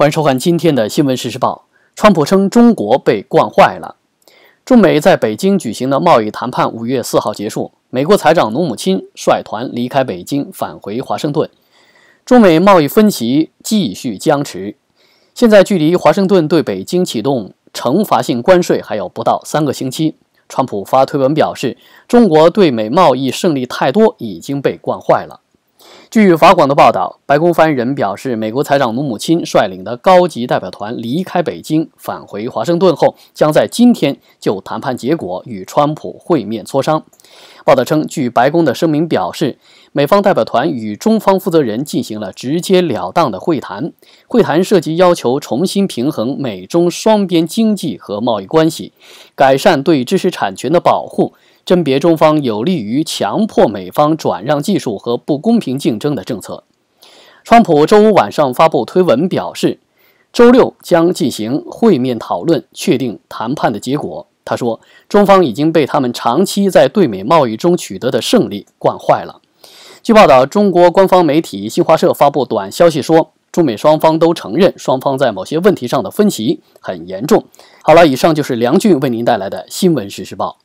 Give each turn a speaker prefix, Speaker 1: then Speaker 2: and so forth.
Speaker 1: 欢迎收看今天的新闻实时报。川普称中国被惯坏了。中美在北京举行的贸易谈判五月四号结束，美国财长努姆钦率团离开北京，返回华盛顿。中美贸易分歧继续僵持。现在距离华盛顿对北京启动惩罚性关税还有不到三个星期。川普发推文表示，中国对美贸易胜利太多，已经被惯坏了。据法广的报道，白宫发言人表示，美国财长努姆钦率领的高级代表团离开北京，返回华盛顿后，将在今天就谈判结果与川普会面磋商。报道称，据白宫的声明表示，美方代表团与中方负责人进行了直截了当的会谈，会谈涉及要求重新平衡美中双边经济和贸易关系，改善对知识产权的保护。甄别中方有利于强迫美方转让技术和不公平竞争的政策。川普周五晚上发布推文表示，周六将进行会面讨论，确定谈判的结果。他说，中方已经被他们长期在对美贸易中取得的胜利惯坏了。据报道，中国官方媒体新华社发布短消息说，中美双方都承认双方在某些问题上的分歧很严重。好了，以上就是梁俊为您带来的新闻实时报。